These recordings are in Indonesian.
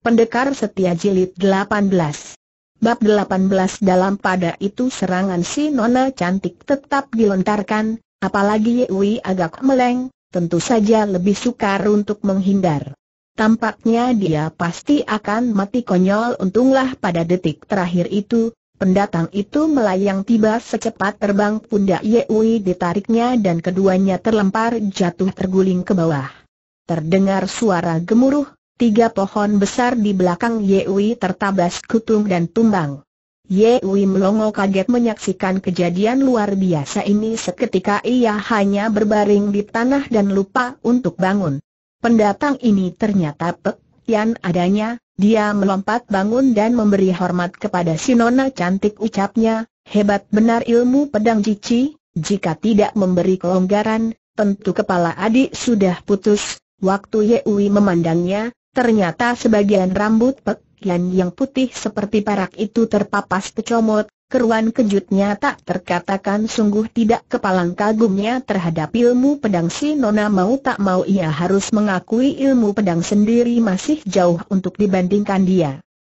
Pendekar Setia Jilid 18 Bab 18 dalam pada itu serangan si Nona Cantik tetap dilontarkan, apalagi Yewi agak meleng, tentu saja lebih sukar untuk menghindar. Tampaknya dia pasti akan mati konyol untunglah pada detik terakhir itu, pendatang itu melayang tiba secepat terbang pundak Yewi ditariknya dan keduanya terlempar jatuh terguling ke bawah. Terdengar suara gemuruh, Tiga pohon besar di belakang Yewi tertabas kutung dan tumbang. Yewi melongo kaget menyaksikan kejadian luar biasa ini seketika ia hanya berbaring di tanah dan lupa untuk bangun. Pendatang ini ternyata Pek yang adanya, dia melompat bangun dan memberi hormat kepada si nona cantik ucapnya, hebat benar ilmu pedang cici, jika tidak memberi kelonggaran, tentu kepala adik sudah putus, Waktu Yewi memandangnya, Ternyata sebagian rambut Pek Yan yang putih seperti perak itu terpapas kecomot, keruan kejutnya tak terkatakan sungguh tidak kepalang kagumnya terhadap ilmu pedang si Nona mau tak mau ia harus mengakui ilmu pedang sendiri masih jauh untuk dibandingkan dia.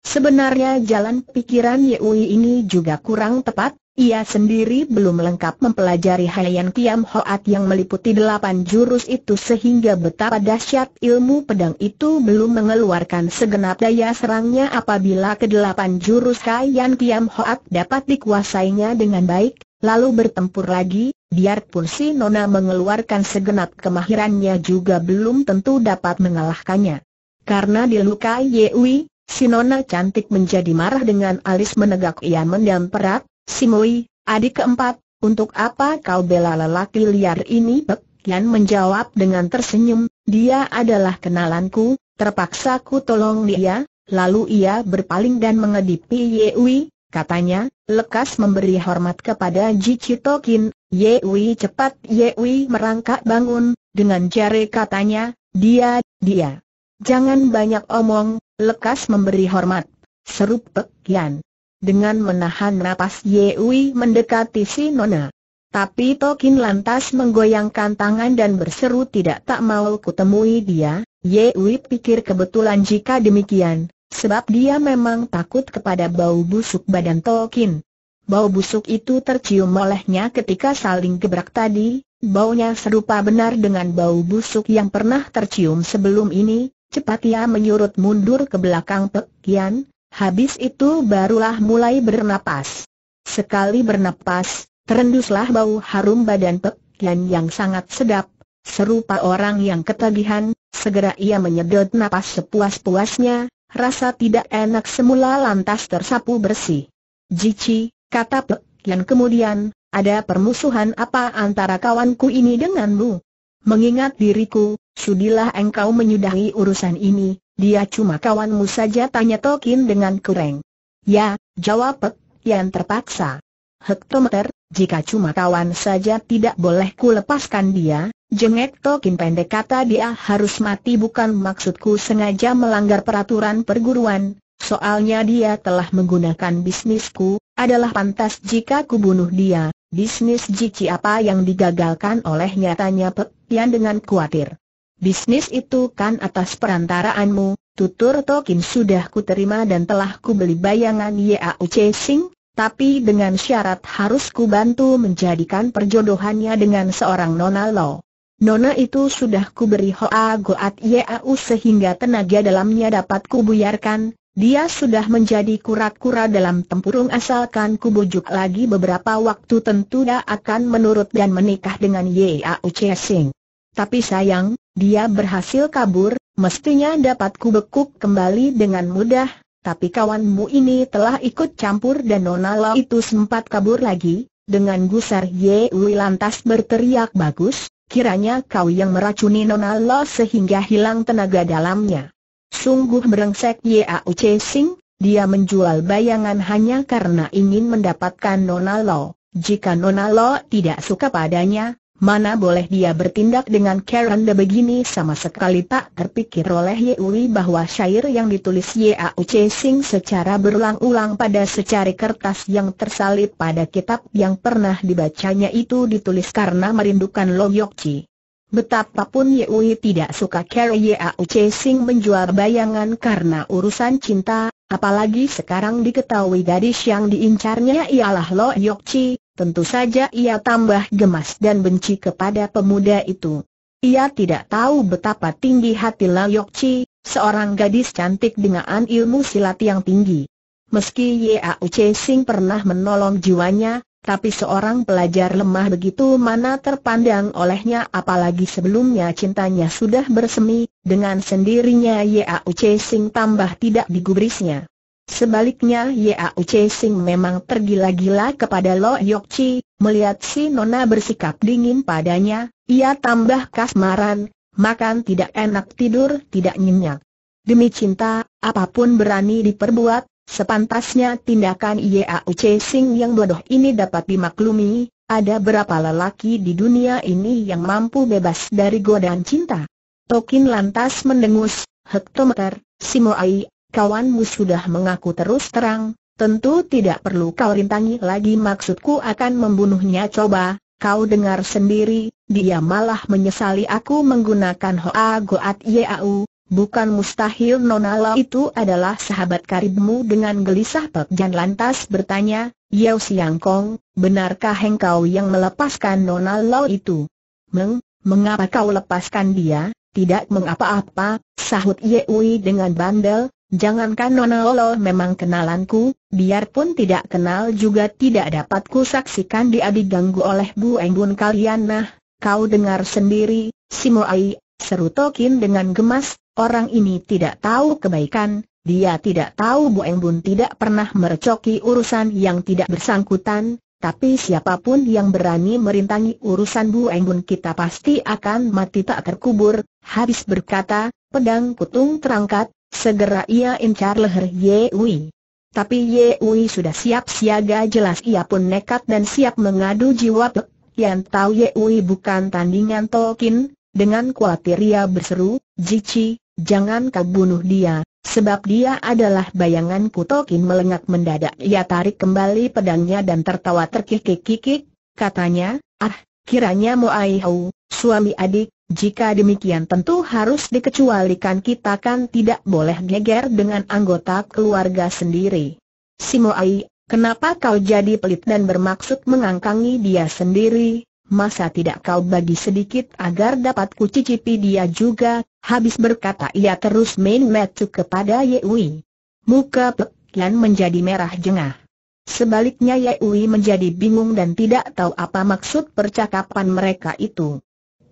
Sebenarnya jalan pikiran Yui ini juga kurang tepat, ia sendiri belum lengkap mempelajari Haiyan Kiam Hoat yang meliputi delapan jurus itu sehingga betapa dahsyat ilmu pedang itu belum mengeluarkan segenap daya serangnya apabila kedelapan jurus Haiyan Kiam Hoat dapat dikuasainya dengan baik, lalu bertempur lagi, biarpun si Nona mengeluarkan segenap kemahirannya juga belum tentu dapat mengalahkannya. Karena dilukai Yewi, si Nona cantik menjadi marah dengan alis menegak ia mendam perat, Simui, adik keempat, untuk apa kau bela lelaki liar ini? Bek Yan menjawab dengan tersenyum, dia adalah kenalanku, terpaksa ku tolong dia, lalu ia berpaling dan mengedipi Ye Yewi, katanya, lekas memberi hormat kepada Ji Chitokin, Yewi cepat Ye Yewi merangkak bangun, dengan jari katanya, dia, dia. Jangan banyak omong, lekas memberi hormat. Seru Pek Yan. Dengan menahan napas Yewi mendekati si Nona. Tapi Tokin lantas menggoyangkan tangan dan berseru tidak tak mau kutemui dia. Yewi pikir kebetulan jika demikian, sebab dia memang takut kepada bau busuk badan Tokin. Bau busuk itu tercium olehnya ketika saling gebrak tadi, baunya serupa benar dengan bau busuk yang pernah tercium sebelum ini, cepat ia menyurut mundur ke belakang Pekian, Habis itu barulah mulai bernapas. Sekali bernapas, terenduslah bau harum badan Pek Yan yang sangat sedap, serupa orang yang ketagihan, segera ia menyedot napas sepuas-puasnya, rasa tidak enak semula lantas tersapu bersih. Jici, kata Pek Yan kemudian, ada permusuhan apa antara kawanku ini denganmu? Mengingat diriku, sudilah engkau menyudahi urusan ini, dia cuma kawanmu saja tanya Tokin dengan kureng. Ya, jawab Pek, yang terpaksa. Hektometer, jika cuma kawan saja tidak boleh ku lepaskan dia, jengek Tokin pendek kata dia harus mati bukan maksudku sengaja melanggar peraturan perguruan, soalnya dia telah menggunakan bisnisku, adalah pantas jika ku bunuh dia, bisnis Jici apa yang digagalkan olehnya? Tanya Pek yang dengan khawatir. Bisnis itu kan atas perantaraanmu, tutur Tokim sudah kuterima dan telah kubeli bayangan Yau Chasing, tapi dengan syarat harus kubantu menjadikan perjodohannya dengan seorang Nona Lo. Nona itu sudah kuberi Hoa Goat Yau sehingga tenaga dalamnya dapat kubuyarkan, dia sudah menjadi kura-kura dalam tempurung asalkan kubujuk lagi beberapa waktu tentu dia akan menurut dan menikah dengan Yau Chasing. Tapi sayang, dia berhasil kabur, mestinya dapat kubekuk kembali dengan mudah, tapi kawanmu ini telah ikut campur dan Nona Lau itu sempat kabur lagi, dengan gusar Yewi lantas berteriak bagus, kiranya kau yang meracuni Nona Lau sehingga hilang tenaga dalamnya. Sungguh berengsek Yau Sing, dia menjual bayangan hanya karena ingin mendapatkan Nona Lo. Jika Nona Lo tidak suka padanya, Mana boleh dia bertindak dengan Karen de begini sama sekali tak terpikir oleh Ye Yewi bahwa syair yang ditulis Ye Au Sing secara berulang-ulang pada secari kertas yang tersalib pada kitab yang pernah dibacanya itu ditulis karena merindukan Lo Chi. Betapapun Yewi tidak suka Karen Au Sing menjual bayangan karena urusan cinta, Apalagi sekarang diketahui gadis yang diincarnya ialah Lo Yok Chi, Tentu saja ia tambah gemas dan benci kepada pemuda itu. Ia tidak tahu betapa tinggi hati Layok Chi, seorang gadis cantik dengan ilmu silat yang tinggi. Meski Yau Che Sing pernah menolong jiwanya, tapi seorang pelajar lemah begitu mana terpandang olehnya apalagi sebelumnya cintanya sudah bersemi, dengan sendirinya Yau Che Sing tambah tidak digubrisnya. Sebaliknya Yau Che Sing memang tergila-gila kepada Lo Yok Chi, melihat si Nona bersikap dingin padanya, ia tambah kasmaran, makan tidak enak tidur tidak nyenyak. Demi cinta, apapun berani diperbuat, sepantasnya tindakan Yau Che Sing yang bodoh ini dapat dimaklumi, ada berapa lelaki di dunia ini yang mampu bebas dari godaan cinta. Tokin lantas mendengus, hektometer, Simo Moai kawanmu sudah mengaku terus terang, tentu tidak perlu kau rintangi lagi maksudku akan membunuhnya coba, kau dengar sendiri, dia malah menyesali aku menggunakan Hoa Goat Yau, bukan mustahil Nonala itu adalah sahabat karibmu dengan gelisah Pek Jan lantas bertanya, Yau Siang Kong, benarkah engkau yang melepaskan Nonala itu? Meng, mengapa kau lepaskan dia? Tidak mengapa-apa, sahut Yeui dengan bandel, Jangankan nona Lolo memang kenalanku, biarpun tidak kenal juga tidak dapat saksikan dia diganggu oleh Bu Enggun kalian nah, kau dengar sendiri, si Moai, seru Tokin dengan gemas, orang ini tidak tahu kebaikan, dia tidak tahu Bu Engbun tidak pernah merecoki urusan yang tidak bersangkutan, tapi siapapun yang berani merintangi urusan Bu Engbun kita pasti akan mati tak terkubur, habis berkata, pedang kutung terangkat, Segera ia incar leher Yewi. Tapi Yewi sudah siap siaga jelas ia pun nekat dan siap mengadu jiwa Pek. Yang tahu Yewi bukan tandingan Tolkien, dengan khawatir ia berseru, Jici, jangan kau bunuh dia, sebab dia adalah bayanganku Tolkien melengak mendadak ia tarik kembali pedangnya dan tertawa terkikik-kikik, katanya, ah, kiranya Moai Hau, suami adik, jika demikian tentu harus dikecualikan kita kan tidak boleh geger dengan anggota keluarga sendiri. Simoai, kenapa kau jadi pelit dan bermaksud mengangkangi dia sendiri? Masa tidak kau bagi sedikit agar dapat kucicipi dia juga? Habis berkata ia terus main metu kepada Yewi. Muka Pekian menjadi merah jengah. Sebaliknya Yewi menjadi bingung dan tidak tahu apa maksud percakapan mereka itu.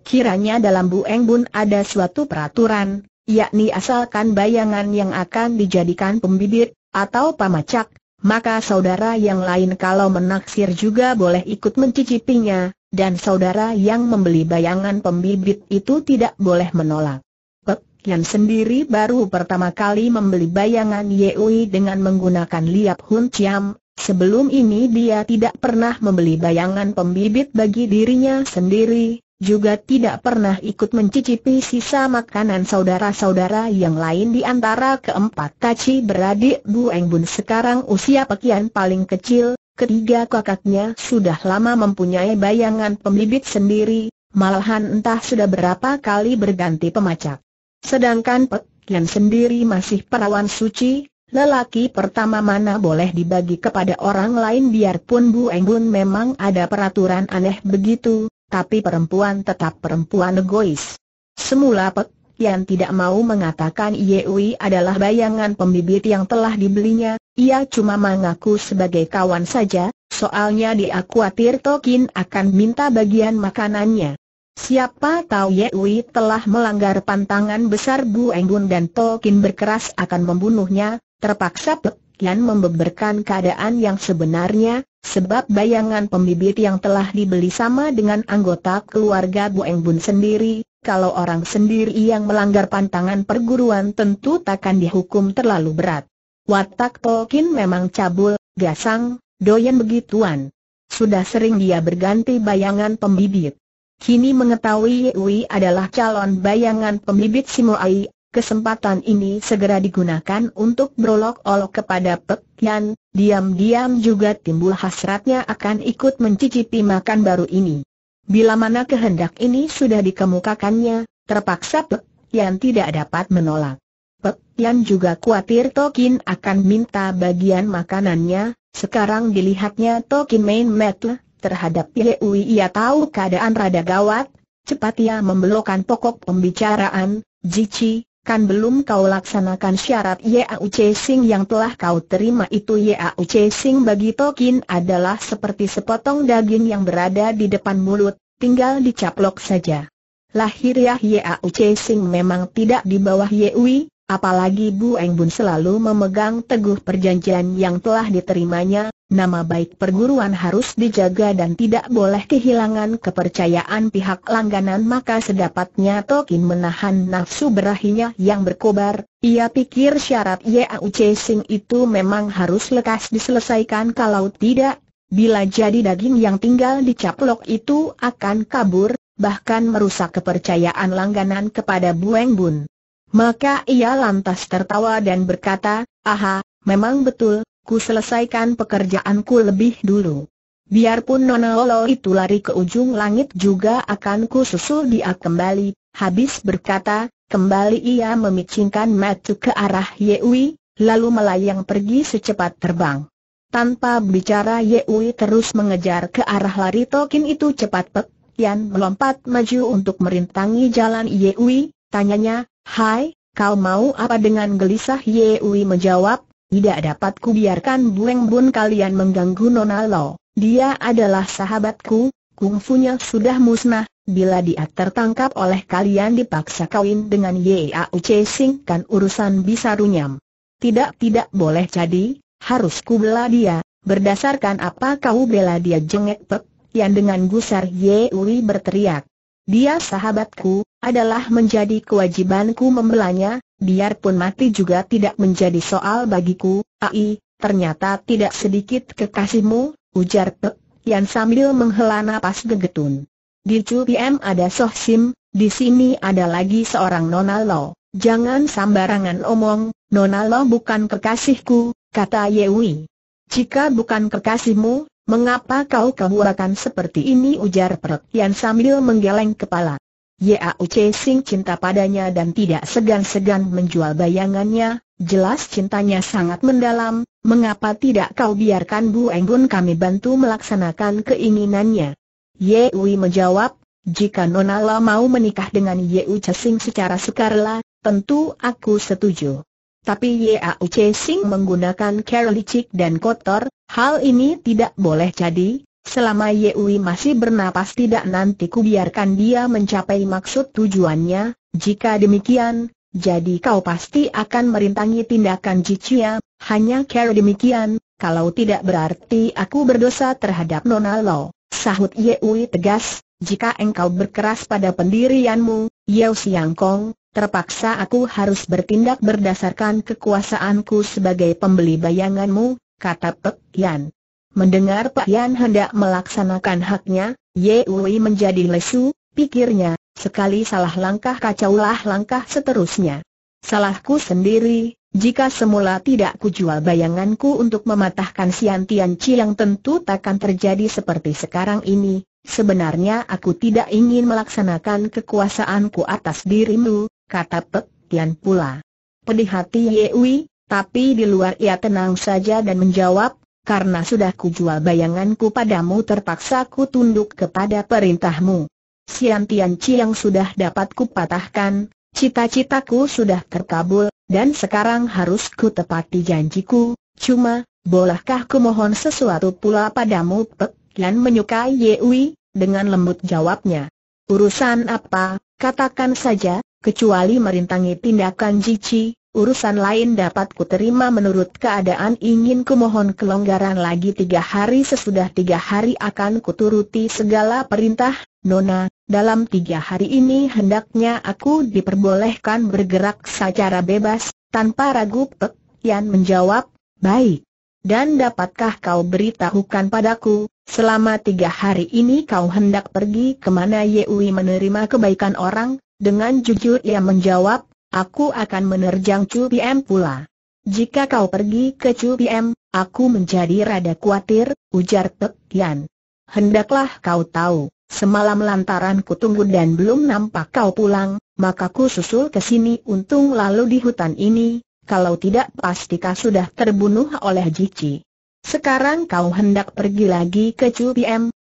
Kiranya dalam Bu Bun ada suatu peraturan, yakni asalkan bayangan yang akan dijadikan pembibit, atau pamacak, maka saudara yang lain kalau menaksir juga boleh ikut mencicipinya, dan saudara yang membeli bayangan pembibit itu tidak boleh menolak. Pek Yan sendiri baru pertama kali membeli bayangan Yeui dengan menggunakan liap hun Chiam, sebelum ini dia tidak pernah membeli bayangan pembibit bagi dirinya sendiri, juga tidak pernah ikut mencicipi sisa makanan saudara-saudara yang lain di antara keempat Taci beradik Bu Eng sekarang usia pekian paling kecil, ketiga kakaknya sudah lama mempunyai bayangan pembibit sendiri, malahan entah sudah berapa kali berganti pemacak. Sedangkan Pekian sendiri masih perawan suci, Lelaki pertama mana boleh dibagi kepada orang lain biarpun Bu Enggun memang ada peraturan aneh begitu, tapi perempuan tetap perempuan egois. Semula Pek Yan tidak mau mengatakan Yewi adalah bayangan pembibit yang telah dibelinya, ia cuma mengaku sebagai kawan saja, soalnya dia khawatir Tokin akan minta bagian makanannya. Siapa tahu Yewi telah melanggar pantangan besar Bu Enggun dan Tokin berkeras akan membunuhnya, terpaksa Pek Yan membeberkan keadaan yang sebenarnya, Sebab bayangan pembibit yang telah dibeli sama dengan anggota keluarga Bu Eng sendiri, kalau orang sendiri yang melanggar pantangan perguruan tentu takkan dihukum terlalu berat. Watak Tolkien memang cabul, gasang, doyan begituan. Sudah sering dia berganti bayangan pembibit. Kini mengetahui Yui adalah calon bayangan pembibit Simoai, Kesempatan ini segera digunakan untuk berolok-olok kepada Pek Yan, diam-diam juga timbul hasratnya akan ikut mencicipi makan baru ini. Bila mana kehendak ini sudah dikemukakannya, terpaksa Pek Yan tidak dapat menolak. Pek Yan juga khawatir Tokin akan minta bagian makanannya, sekarang dilihatnya Tokin main metle terhadap Yehui ia tahu keadaan rada gawat, cepat ia membelokkan pokok pembicaraan, Jici, Kan belum kau laksanakan syarat Yau Che Sing yang telah kau terima itu Yau Che Sing bagi Tokin adalah seperti sepotong daging yang berada di depan mulut, tinggal dicaplok saja. ya Yau Che Sing memang tidak di bawah Yui, apalagi Bu Eng Bun selalu memegang teguh perjanjian yang telah diterimanya, nama baik perguruan harus dijaga dan tidak boleh kehilangan kepercayaan pihak langganan maka sedapatnya Tokin menahan nafsu berahinya yang berkobar, ia pikir syarat Yau Chasing itu memang harus lekas diselesaikan kalau tidak, bila jadi daging yang tinggal di caplok itu akan kabur, bahkan merusak kepercayaan langganan kepada Bueng Bun. Maka ia lantas tertawa dan berkata, aha, memang betul, Ku selesaikan pekerjaanku lebih dulu. Biarpun Nona Lolo itu lari ke ujung langit juga akan ku susul dia kembali. Habis berkata, kembali ia memicingkan mata ke arah Yewi, lalu melayang pergi secepat terbang. Tanpa bicara Yewi terus mengejar ke arah lari Tokin itu cepat pek, Yan melompat maju untuk merintangi jalan Yewi, tanyanya, Hai, kau mau apa dengan gelisah Yewi menjawab, tidak dapat kubiarkan Bueng Bun kalian mengganggu Nona Lo. Dia adalah sahabatku, kungfunya sudah musnah, bila dia tertangkap oleh kalian dipaksa kawin dengan ye Yau Chasing kan urusan bisa runyam. Tidak tidak boleh jadi, harus ku bela dia, berdasarkan apa kau bela dia jengek pek, yang dengan gusar ye uri berteriak. Dia sahabatku, adalah menjadi kewajibanku membelanya, biarpun mati juga tidak menjadi soal bagiku, ai, ternyata tidak sedikit kekasihmu, ujar Pek yang sambil menghela napas gegetun. Di Chu PM ada Soh Sim, di sini ada lagi seorang Nona Lo. Jangan sambarangan omong, Nona Lo bukan kekasihku, kata Yewi. Jika bukan kekasihmu, Mengapa kau kehurakan seperti ini ujar Perut Yan sambil menggeleng kepala. Yau Che Sing cinta padanya dan tidak segan-segan menjual bayangannya, jelas cintanya sangat mendalam, mengapa tidak kau biarkan Bu Enggun kami bantu melaksanakan keinginannya? Yewi menjawab, jika Nonala mau menikah dengan Che Sing secara sukarela, tentu aku setuju. Tapi Yau Che Sing menggunakan cara licik dan kotor, hal ini tidak boleh jadi, selama Yui masih bernapas tidak nanti kubiarkan dia mencapai maksud tujuannya, jika demikian, jadi kau pasti akan merintangi tindakan Jicia, hanya Carol demikian, kalau tidak berarti aku berdosa terhadap Nona Lo, sahut Yui tegas, jika engkau berkeras pada pendirianmu, Yau Siang Kong, terpaksa aku harus bertindak berdasarkan kekuasaanku sebagai pembeli bayanganmu, kata Pek Yan. Mendengar Pek Yan hendak melaksanakan haknya, Ye menjadi lesu, pikirnya, sekali salah langkah kacaulah langkah seterusnya. Salahku sendiri, jika semula tidak kujual bayanganku untuk mematahkan Sian Tian Chi yang tentu takkan terjadi seperti sekarang ini, Sebenarnya aku tidak ingin melaksanakan kekuasaanku atas dirimu, kata Pek Tian pula. Pedih hati Yewi, tapi di luar ia tenang saja dan menjawab, karena sudah kujual bayanganku padamu terpaksa ku tunduk kepada perintahmu. Sian Tian yang sudah dapat kupatahkan, cita-citaku sudah terkabul, dan sekarang harus ku tepati janjiku, cuma, bolehkah ku mohon sesuatu pula padamu Pek dan menyukai Yewi, dengan lembut jawabnya. Urusan apa, katakan saja, kecuali merintangi tindakan Cici, urusan lain dapat kuterima menurut keadaan ingin kumohon kelonggaran lagi tiga hari sesudah tiga hari akan kuturuti segala perintah, Nona, dalam tiga hari ini hendaknya aku diperbolehkan bergerak secara bebas, tanpa ragu Pek Yan menjawab, baik. Dan dapatkah kau beritahukan padaku, selama tiga hari ini kau hendak pergi kemana Yewi menerima kebaikan orang? Dengan jujur ia menjawab, aku akan menerjang Chu PM pula. Jika kau pergi ke Chu PM, aku menjadi rada khawatir, ujar Pek Yan. Hendaklah kau tahu, semalam lantaran ku tunggu dan belum nampak kau pulang, maka ku susul ke sini untung lalu di hutan ini, kalau tidak pastikah sudah terbunuh oleh Jici. Sekarang kau hendak pergi lagi ke Chu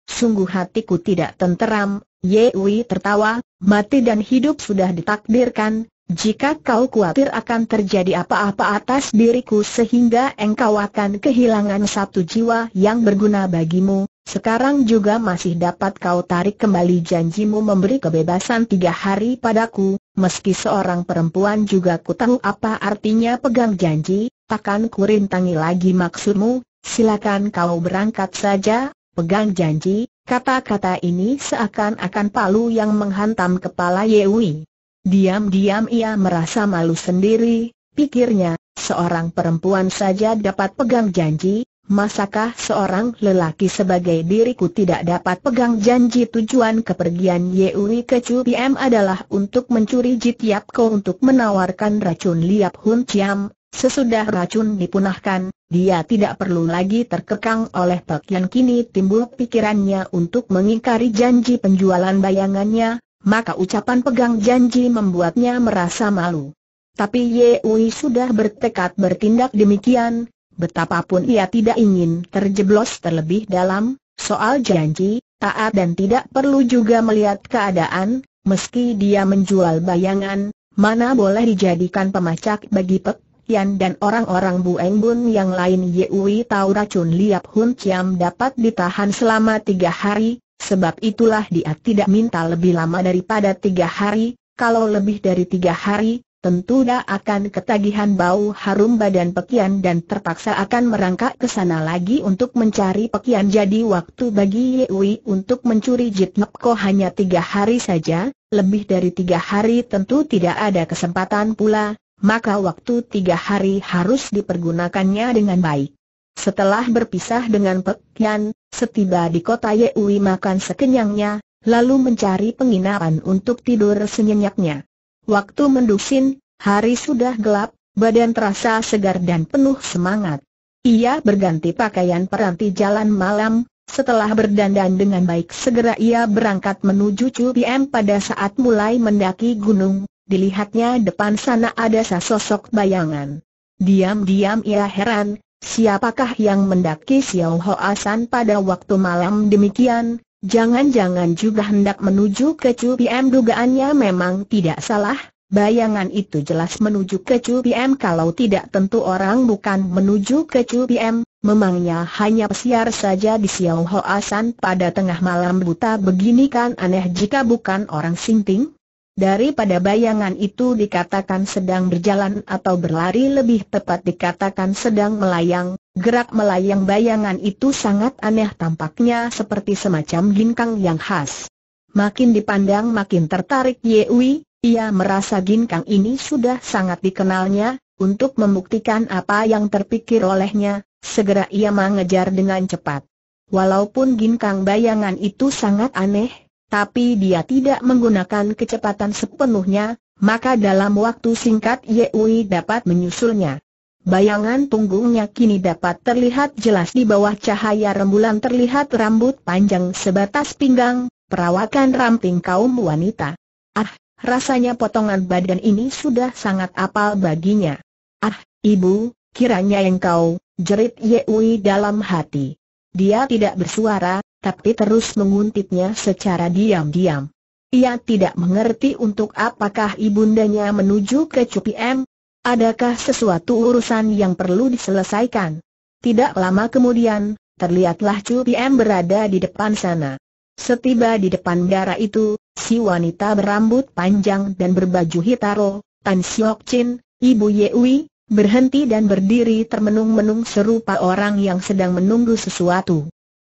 sungguh hatiku tidak tenteram, Yewi tertawa, mati dan hidup sudah ditakdirkan, jika kau khawatir akan terjadi apa-apa atas diriku sehingga engkau akan kehilangan satu jiwa yang berguna bagimu, sekarang juga masih dapat kau tarik kembali janjimu memberi kebebasan tiga hari padaku, meski seorang perempuan juga ku tahu apa artinya pegang janji, takkan ku rintangi lagi maksudmu, silakan kau berangkat saja, pegang janji, kata-kata ini seakan-akan palu yang menghantam kepala Yewi. Diam-diam ia merasa malu sendiri, pikirnya, seorang perempuan saja dapat pegang janji, Masakah seorang lelaki sebagai diriku tidak dapat pegang janji tujuan kepergian Yewi ke Chu Cupiam adalah untuk mencuri Jitiap Ko untuk menawarkan racun Liap Hun Chiam. Sesudah racun dipunahkan, dia tidak perlu lagi terkekang oleh Pak Yan kini timbul pikirannya untuk mengingkari janji penjualan bayangannya, maka ucapan pegang janji membuatnya merasa malu. Tapi Yewi sudah bertekad bertindak demikian, betapapun ia tidak ingin terjeblos terlebih dalam, soal janji, taat dan tidak perlu juga melihat keadaan, meski dia menjual bayangan, mana boleh dijadikan pemacak bagi Pek Yan dan orang-orang Bu Eng Bun yang lain Yewi tahu racun Liap Hun Chiam dapat ditahan selama tiga hari, sebab itulah dia tidak minta lebih lama daripada tiga hari, kalau lebih dari tiga hari, tentu dia akan ketagihan bau harum badan pekian dan terpaksa akan merangkak ke sana lagi untuk mencari pekian jadi waktu bagi Yewi untuk mencuri Jitnepko hanya tiga hari saja, lebih dari tiga hari tentu tidak ada kesempatan pula, maka waktu tiga hari harus dipergunakannya dengan baik. Setelah berpisah dengan pekian, setiba di kota Yewi makan sekenyangnya, lalu mencari penginapan untuk tidur senyenyaknya. Waktu mendusin, hari sudah gelap, badan terasa segar dan penuh semangat. Ia berganti pakaian peranti jalan malam, setelah berdandan dengan baik segera ia berangkat menuju Cubiem pada saat mulai mendaki gunung, dilihatnya depan sana ada sesosok bayangan. Diam-diam ia heran, siapakah yang mendaki Xiao Hoa San pada waktu malam demikian, Jangan-jangan juga hendak menuju ke PM dugaannya memang tidak salah, bayangan itu jelas menuju ke PM kalau tidak tentu orang bukan menuju ke PM, memangnya hanya pesiar saja di Siau Hoasan pada tengah malam buta begini kan aneh jika bukan orang sinting? Daripada bayangan itu dikatakan sedang berjalan atau berlari lebih tepat dikatakan sedang melayang, gerak melayang bayangan itu sangat aneh tampaknya seperti semacam ginkang yang khas. Makin dipandang makin tertarik Yewi, ia merasa ginkang ini sudah sangat dikenalnya, untuk membuktikan apa yang terpikir olehnya, segera ia mengejar dengan cepat. Walaupun ginkang bayangan itu sangat aneh, tapi dia tidak menggunakan kecepatan sepenuhnya, maka dalam waktu singkat Yehui dapat menyusulnya. Bayangan punggungnya kini dapat terlihat jelas di bawah cahaya rembulan terlihat rambut panjang sebatas pinggang, perawakan ramping kaum wanita. Ah, rasanya potongan badan ini sudah sangat apal baginya. Ah, ibu, kiranya engkau, jerit Yehui dalam hati. Dia tidak bersuara, tapi terus menguntitnya secara diam-diam. Ia tidak mengerti untuk apakah ibundanya menuju ke Cupi M. Adakah sesuatu urusan yang perlu diselesaikan? Tidak lama kemudian, terlihatlah Cupi M berada di depan sana. Setiba di depan biara itu, si wanita berambut panjang dan berbaju hitaro, Tan Siok Chin, Ibu Yewi, berhenti dan berdiri termenung-menung serupa orang yang sedang menunggu sesuatu.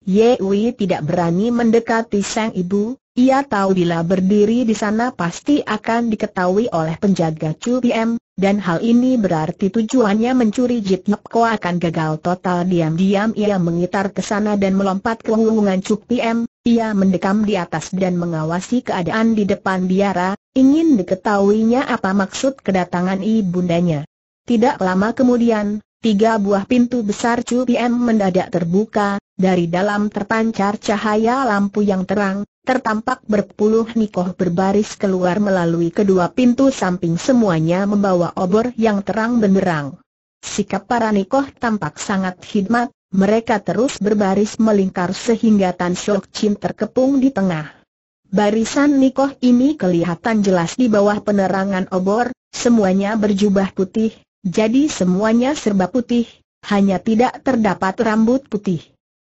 Ye Wei tidak berani mendekati sang ibu, ia tahu bila berdiri di sana pasti akan diketahui oleh penjaga Chu Piem, dan hal ini berarti tujuannya mencuri Jit Yap Ko akan gagal total diam-diam ia mengitar ke sana dan melompat ke hubungan Chu Piem, ia mendekam di atas dan mengawasi keadaan di depan biara, ingin diketahuinya apa maksud kedatangan ibundanya. Tidak lama kemudian, tiga buah pintu besar Chu Piem mendadak terbuka, dari dalam terpancar cahaya lampu yang terang, tertampak berpuluh nikoh berbaris keluar melalui kedua pintu samping semuanya membawa obor yang terang benderang. Sikap para nikoh tampak sangat khidmat, mereka terus berbaris melingkar sehingga Tan Shok Chin terkepung di tengah. Barisan nikoh ini kelihatan jelas di bawah penerangan obor, semuanya berjubah putih, jadi semuanya serba putih, hanya tidak terdapat rambut putih.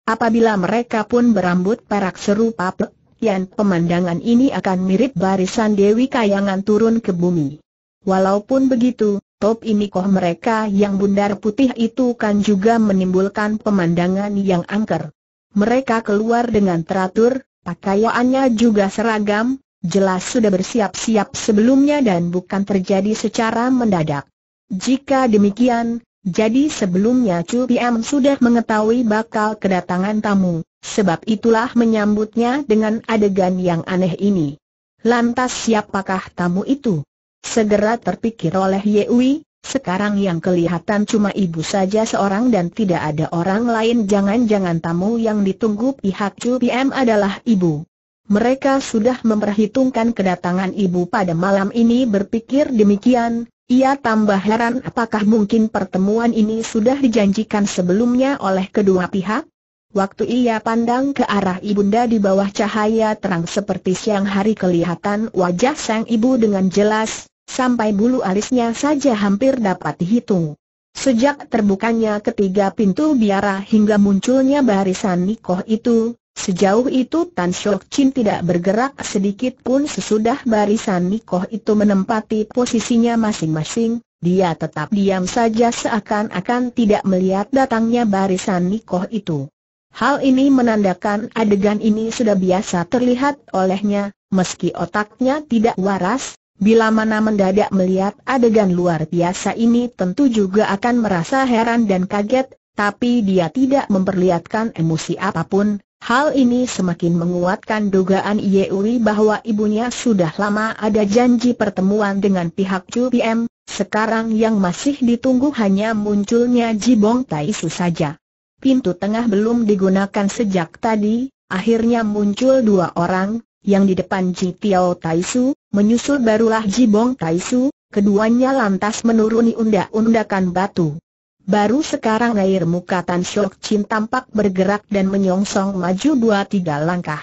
Apabila mereka pun berambut perak serupa pek, yang pemandangan ini akan mirip barisan Dewi Kayangan turun ke bumi. Walaupun begitu, top ini koh mereka yang bundar putih itu kan juga menimbulkan pemandangan yang angker. Mereka keluar dengan teratur, pakaiannya juga seragam, jelas sudah bersiap-siap sebelumnya dan bukan terjadi secara mendadak. Jika demikian, jadi sebelumnya Chu Piam sudah mengetahui bakal kedatangan tamu, sebab itulah menyambutnya dengan adegan yang aneh ini. Lantas siapakah tamu itu? Segera terpikir oleh Ye Yewi, sekarang yang kelihatan cuma ibu saja seorang dan tidak ada orang lain jangan-jangan tamu yang ditunggu pihak Chu Piam adalah ibu. Mereka sudah memperhitungkan kedatangan ibu pada malam ini berpikir demikian, ia tambah heran apakah mungkin pertemuan ini sudah dijanjikan sebelumnya oleh kedua pihak? Waktu ia pandang ke arah ibunda di bawah cahaya terang seperti siang hari kelihatan wajah sang ibu dengan jelas, sampai bulu alisnya saja hampir dapat dihitung. Sejak terbukanya ketiga pintu biara hingga munculnya barisan nikoh itu, Sejauh itu Tan Shok Chin tidak bergerak sedikit pun sesudah barisan Nikoh itu menempati posisinya masing-masing, dia tetap diam saja seakan-akan tidak melihat datangnya barisan Nikoh itu. Hal ini menandakan adegan ini sudah biasa terlihat olehnya, meski otaknya tidak waras, bila mana mendadak melihat adegan luar biasa ini tentu juga akan merasa heran dan kaget, tapi dia tidak memperlihatkan emosi apapun, Hal ini semakin menguatkan dugaan Yeuri bahwa ibunya sudah lama ada janji pertemuan dengan pihak PM, sekarang yang masih ditunggu hanya munculnya Jibong Taisu saja. Pintu tengah belum digunakan sejak tadi, akhirnya muncul dua orang, yang di depan Ji Tiao Taisu, menyusul barulah Jibong Taisu, keduanya lantas menuruni undak-undakan batu. Baru sekarang air muka Tan Shok Chin tampak bergerak dan menyongsong maju dua tiga langkah.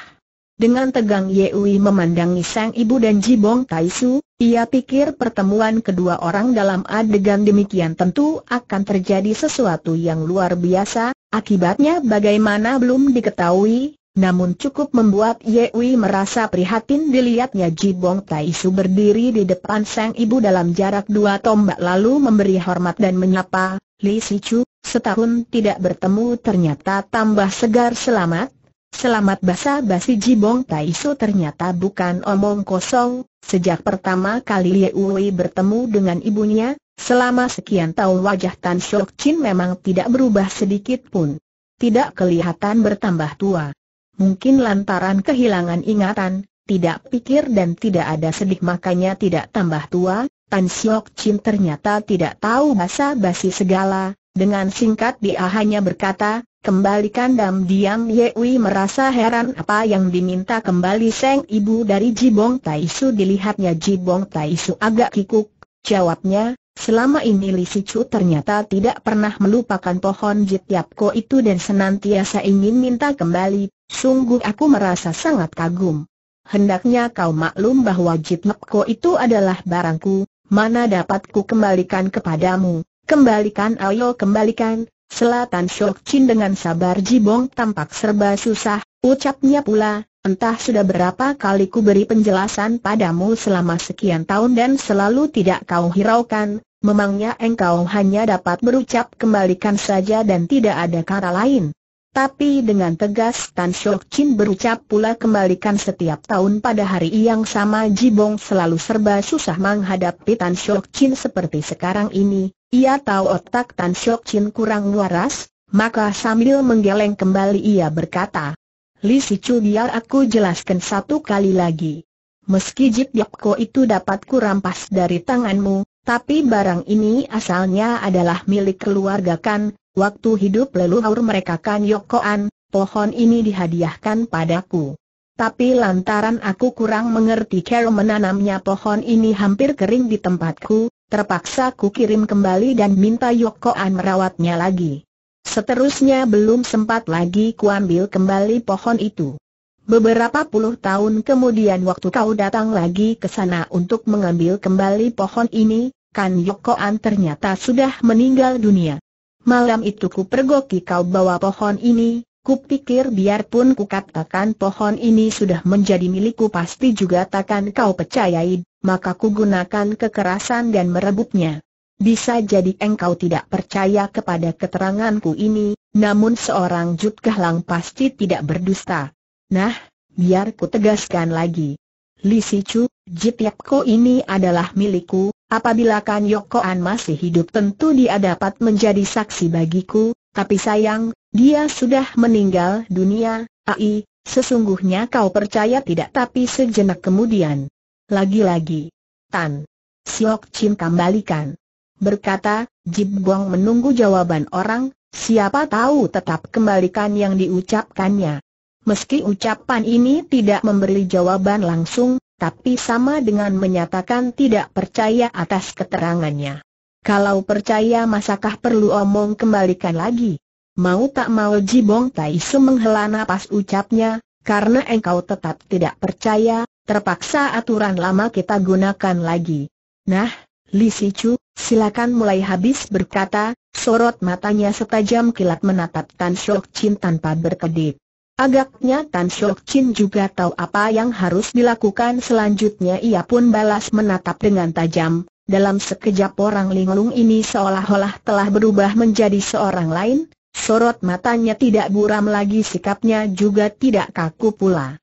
Dengan tegang Ye Yewi memandangi sang ibu dan Jibong Taisu, ia pikir pertemuan kedua orang dalam adegan demikian tentu akan terjadi sesuatu yang luar biasa, akibatnya bagaimana belum diketahui, namun cukup membuat Ye Yewi merasa prihatin dilihatnya Jibong Taisu berdiri di depan sang ibu dalam jarak dua tombak lalu memberi hormat dan menyapa, Li Sichu, setahun tidak bertemu ternyata tambah segar selamat. Selamat basa-basi Jibong Taiso ternyata bukan omong kosong, sejak pertama kali Li Uwi bertemu dengan ibunya, selama sekian tahun wajah Tan Shok Chin memang tidak berubah sedikit pun. Tidak kelihatan bertambah tua. Mungkin lantaran kehilangan ingatan, tidak pikir dan tidak ada sedik, makanya tidak tambah tua, Tan Siok Chin ternyata tidak tahu masa basi segala, dengan singkat dia hanya berkata, kembalikan dam diam Wei merasa heran apa yang diminta kembali Seng Ibu dari Jibong Su dilihatnya Jibong Su agak kikuk, jawabnya, selama ini Li Sichu ternyata tidak pernah melupakan pohon Ko itu dan senantiasa ingin minta kembali, sungguh aku merasa sangat kagum. Hendaknya kau maklum bahwa Ko itu adalah barangku, mana dapat ku kembalikan kepadamu, kembalikan ayo kembalikan, selatan Shok Chin dengan sabar jibong tampak serba susah, ucapnya pula, entah sudah berapa kali ku beri penjelasan padamu selama sekian tahun dan selalu tidak kau hiraukan, memangnya engkau hanya dapat berucap kembalikan saja dan tidak ada cara lain. Tapi dengan tegas Tan Shok Chin berucap pula kembalikan setiap tahun pada hari yang sama Jibong selalu serba susah menghadapi Tan Shok Chin seperti sekarang ini. Ia tahu otak Tan Shok Chin kurang waras, maka sambil menggeleng kembali ia berkata, Li Chu, biar aku jelaskan satu kali lagi. Meski Jip Ko itu dapat kurampas dari tanganmu, tapi barang ini asalnya adalah milik keluarga kan, Waktu hidup leluhur mereka kan Yokoan, pohon ini dihadiahkan padaku. Tapi lantaran aku kurang mengerti cara menanamnya pohon ini hampir kering di tempatku, terpaksa ku kirim kembali dan minta Yokoan merawatnya lagi. Seterusnya belum sempat lagi kuambil kembali pohon itu. Beberapa puluh tahun kemudian waktu kau datang lagi ke sana untuk mengambil kembali pohon ini, Kan Yokoan ternyata sudah meninggal dunia. Malam itu ku pergoki kau bawa pohon ini, ku pikir biarpun ku katakan pohon ini sudah menjadi milikku pasti juga takkan kau percayai, maka ku gunakan kekerasan dan merebutnya. Bisa jadi engkau tidak percaya kepada keteranganku ini, namun seorang Jut lang pasti tidak berdusta. Nah, biar ku tegaskan lagi, Li Sicu, Jityapko ini adalah milikku, apabila Kan Yokoan masih hidup tentu dia dapat menjadi saksi bagiku, tapi sayang, dia sudah meninggal dunia, ai, sesungguhnya kau percaya tidak tapi sejenak kemudian. Lagi-lagi, Tan Siok Chim kembalikan. Berkata, Jib Bong menunggu jawaban orang, siapa tahu tetap kembalikan yang diucapkannya. Meski ucapan ini tidak memberi jawaban langsung, tapi sama dengan menyatakan tidak percaya atas keterangannya. Kalau percaya masakah perlu omong kembalikan lagi? Mau tak mau Jibong Taisu menghela nafas ucapnya, karena engkau tetap tidak percaya, terpaksa aturan lama kita gunakan lagi. Nah, Li Sichu, silakan mulai habis berkata, sorot matanya setajam kilat menatap Tan Shok Chin tanpa berkedip. Agaknya Tan Shok Chin juga tahu apa yang harus dilakukan selanjutnya ia pun balas menatap dengan tajam, dalam sekejap orang linglung ini seolah-olah telah berubah menjadi seorang lain, sorot matanya tidak buram lagi sikapnya juga tidak kaku pula.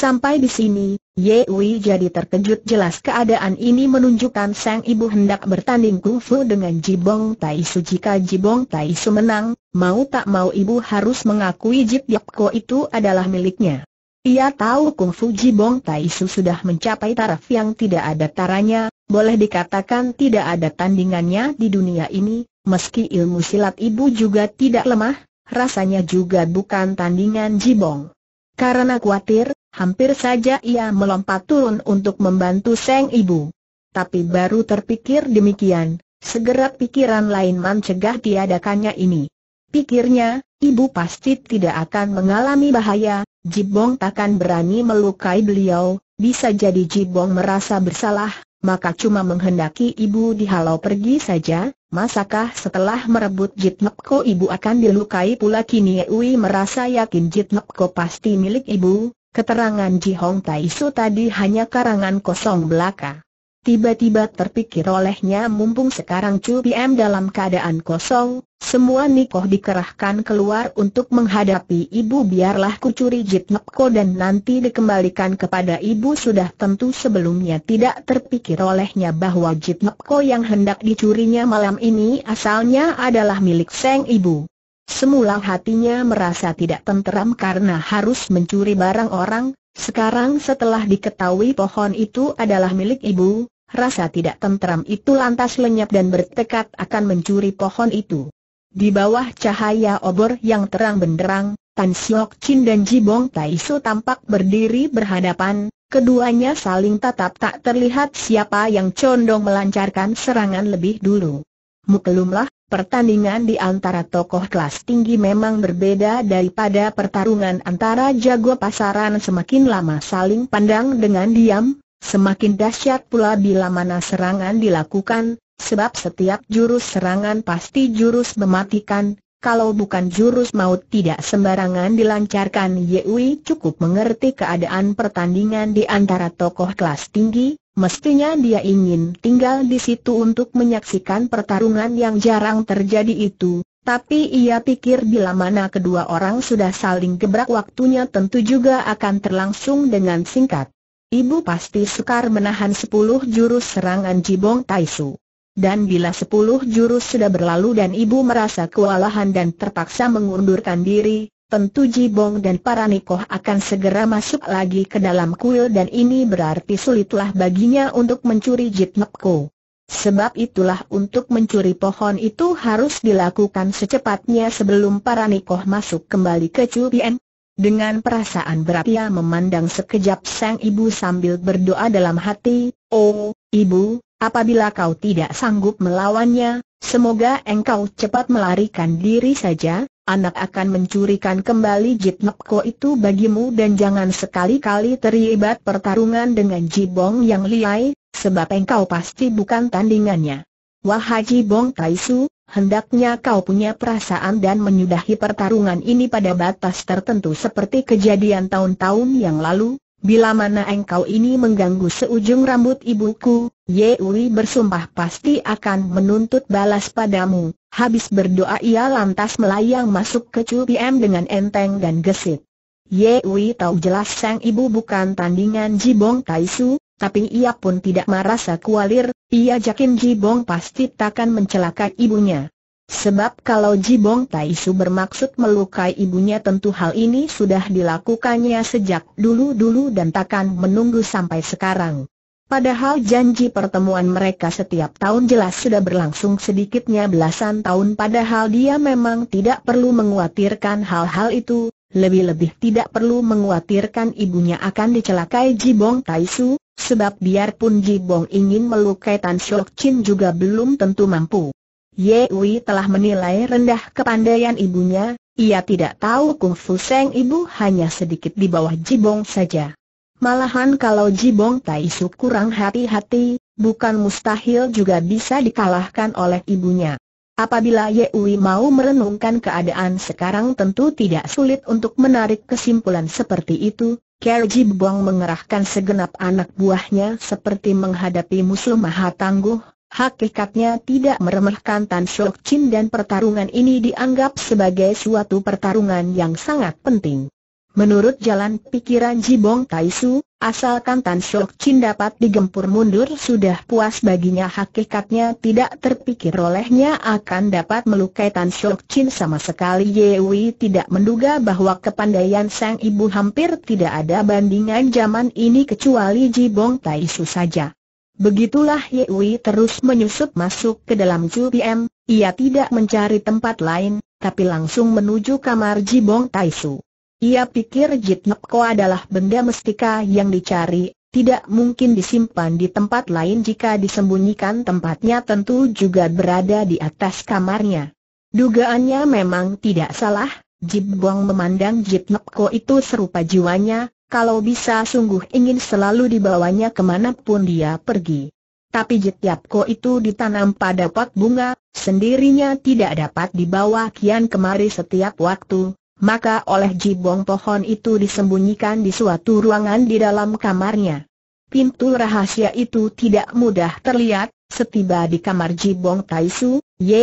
Sampai di sini, Ye Wei jadi terkejut jelas keadaan ini menunjukkan sang ibu hendak bertanding kungfu dengan Jibong Tai Su jika Jibong Tai Su menang, mau tak mau ibu harus mengakui Jip Ko itu adalah miliknya. Ia tahu kungfu Jibong Tai Su sudah mencapai taraf yang tidak ada taranya, boleh dikatakan tidak ada tandingannya di dunia ini, meski ilmu silat ibu juga tidak lemah, rasanya juga bukan tandingan Jibong. Karena khawatir, Hampir saja ia melompat turun untuk membantu Seng Ibu. Tapi baru terpikir demikian, segera pikiran lain mencegah tiadakannya ini. Pikirnya, ibu pasti tidak akan mengalami bahaya, Jibong takkan berani melukai beliau, bisa jadi Jibong merasa bersalah, maka cuma menghendaki ibu dihalau pergi saja, masakah setelah merebut Jitnepko ibu akan dilukai pula kini Ewi merasa yakin Jitnepko pasti milik ibu, Keterangan Ji Hong Tai Su tadi hanya karangan kosong belaka. Tiba-tiba terpikir olehnya mumpung sekarang Chu PM dalam keadaan kosong, semua nikoh dikerahkan keluar untuk menghadapi ibu biarlah kucuri ko dan nanti dikembalikan kepada ibu sudah tentu sebelumnya tidak terpikir olehnya bahwa ko yang hendak dicurinya malam ini asalnya adalah milik Seng Ibu. Semula hatinya merasa tidak tenteram karena harus mencuri barang orang, sekarang setelah diketahui pohon itu adalah milik ibu, rasa tidak tenteram itu lantas lenyap dan bertekad akan mencuri pohon itu. Di bawah cahaya obor yang terang benderang, Tan Siok Chin dan Jibong Taisu tampak berdiri berhadapan, keduanya saling tatap tak terlihat siapa yang condong melancarkan serangan lebih dulu. Muklumlah, Pertandingan di antara tokoh kelas tinggi memang berbeda daripada pertarungan antara jago pasaran semakin lama saling pandang dengan diam, semakin dahsyat pula bila mana serangan dilakukan, sebab setiap jurus serangan pasti jurus mematikan, kalau bukan jurus maut tidak sembarangan dilancarkan Yui cukup mengerti keadaan pertandingan di antara tokoh kelas tinggi, Mestinya dia ingin tinggal di situ untuk menyaksikan pertarungan yang jarang terjadi itu, tapi ia pikir bila mana kedua orang sudah saling gebrak waktunya tentu juga akan terlangsung dengan singkat. Ibu pasti sukar menahan sepuluh jurus serangan Jibong Taisu. Dan bila sepuluh jurus sudah berlalu dan ibu merasa kewalahan dan terpaksa mengundurkan diri, tentu Jibong dan para Nikoh akan segera masuk lagi ke dalam kuil dan ini berarti sulitlah baginya untuk mencuri Jitnepko. Sebab itulah untuk mencuri pohon itu harus dilakukan secepatnya sebelum para Nikoh masuk kembali ke Cubien. Dengan perasaan berat ia memandang sekejap sang ibu sambil berdoa dalam hati, Oh, ibu, apabila kau tidak sanggup melawannya, semoga engkau cepat melarikan diri saja, anak akan mencurikan kembali Jitnepko itu bagimu dan jangan sekali-kali terlibat pertarungan dengan Jibong yang liai, sebab engkau pasti bukan tandingannya. Wahai Jibong Taisu, hendaknya kau punya perasaan dan menyudahi pertarungan ini pada batas tertentu seperti kejadian tahun-tahun yang lalu, bila mana engkau ini mengganggu seujung rambut ibuku, Ye Yewi bersumpah pasti akan menuntut balas padamu. Habis berdoa ia lantas melayang masuk ke Chu Piem dengan enteng dan gesit. Ye Yewi tahu jelas sang ibu bukan tandingan Jibong Taisu, tapi ia pun tidak merasa kualir, ia yakin Jibong pasti takkan mencelakai ibunya. Sebab kalau Jibong Taisu bermaksud melukai ibunya tentu hal ini sudah dilakukannya sejak dulu-dulu dan takkan menunggu sampai sekarang. Padahal janji pertemuan mereka setiap tahun jelas sudah berlangsung sedikitnya belasan tahun padahal dia memang tidak perlu menguatirkan hal-hal itu, lebih-lebih tidak perlu menguatirkan ibunya akan dicelakai Jibong Taisu, sebab biarpun Jibong ingin melukai Tan Shok Chin juga belum tentu mampu. Ye Wei telah menilai rendah kepandaian ibunya, ia tidak tahu kungfu Seng ibu hanya sedikit di bawah Jibong saja. Malahan kalau Jibong Taisu kurang hati-hati, bukan mustahil juga bisa dikalahkan oleh ibunya. Apabila Ye Ui mau merenungkan keadaan sekarang tentu tidak sulit untuk menarik kesimpulan seperti itu, Ker Jibong mengerahkan segenap anak buahnya seperti menghadapi musuh maha tangguh, Hakikatnya tidak meremehkan Tan Shok Chin dan pertarungan ini dianggap sebagai suatu pertarungan yang sangat penting. Menurut jalan pikiran Jibong Taisu, asalkan Tan Shok Chin dapat digempur mundur sudah puas baginya hakikatnya tidak terpikir olehnya akan dapat melukai Tan Shok Chin sama sekali Yewi tidak menduga bahwa kepandaian sang ibu hampir tidak ada bandingan zaman ini kecuali Jibong Taisu saja. Begitulah Yewi terus menyusup masuk ke dalam Jubiem, ia tidak mencari tempat lain, tapi langsung menuju kamar Jibong Taisu. Ia pikir Jitnepko adalah benda mestika yang dicari, tidak mungkin disimpan di tempat lain jika disembunyikan tempatnya tentu juga berada di atas kamarnya. Dugaannya memang tidak salah, Jibwang memandang Jitnepko itu serupa jiwanya, kalau bisa sungguh ingin selalu dibawanya kemanapun dia pergi. Tapi Jitnepko itu ditanam pada pot bunga, sendirinya tidak dapat dibawa kian kemari setiap waktu, maka oleh jibong pohon itu disembunyikan di suatu ruangan di dalam kamarnya. Pintu rahasia itu tidak mudah terlihat, setiba di kamar jibong Taisu,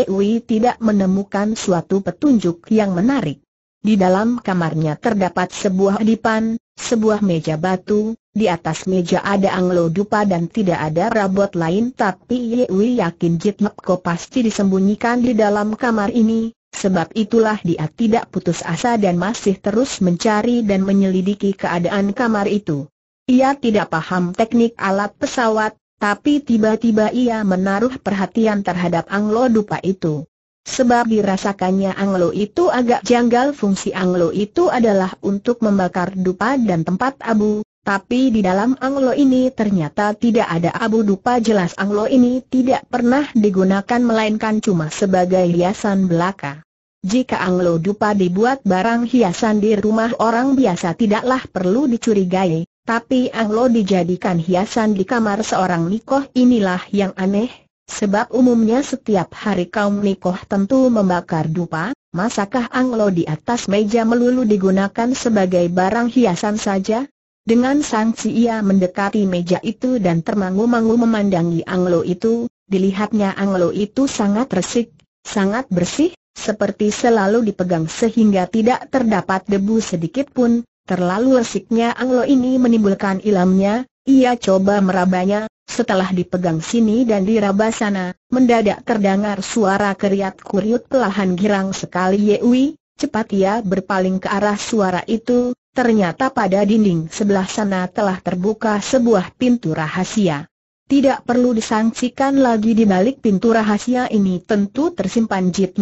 Wei tidak menemukan suatu petunjuk yang menarik. Di dalam kamarnya terdapat sebuah dipan, sebuah meja batu, di atas meja ada anglo dupa dan tidak ada rabot lain tapi Ye Wei yakin Jit Lepko pasti disembunyikan di dalam kamar ini, Sebab itulah dia tidak putus asa dan masih terus mencari dan menyelidiki keadaan kamar itu. Ia tidak paham teknik alat pesawat, tapi tiba-tiba ia menaruh perhatian terhadap Anglo Dupa itu. Sebab dirasakannya Anglo itu agak janggal fungsi Anglo itu adalah untuk membakar dupa dan tempat abu, tapi di dalam Anglo ini ternyata tidak ada abu dupa jelas Anglo ini tidak pernah digunakan melainkan cuma sebagai hiasan belaka jika anglo dupa dibuat barang hiasan di rumah orang biasa tidaklah perlu dicurigai, tapi anglo dijadikan hiasan di kamar seorang nikoh inilah yang aneh, sebab umumnya setiap hari kaum nikoh tentu membakar dupa, masakah anglo di atas meja melulu digunakan sebagai barang hiasan saja? Dengan sanksi ia mendekati meja itu dan termangu-mangu memandangi anglo itu, dilihatnya anglo itu sangat resik, sangat bersih, seperti selalu dipegang sehingga tidak terdapat debu sedikit pun, terlalu lesiknya anglo ini menimbulkan ilamnya, ia coba merabanya, setelah dipegang sini dan diraba sana, mendadak terdengar suara keriat kuriut pelahan girang sekali Yewi, cepat ia berpaling ke arah suara itu, ternyata pada dinding sebelah sana telah terbuka sebuah pintu rahasia. Tidak perlu disangsikan lagi di balik pintu rahasia ini tentu tersimpan Jit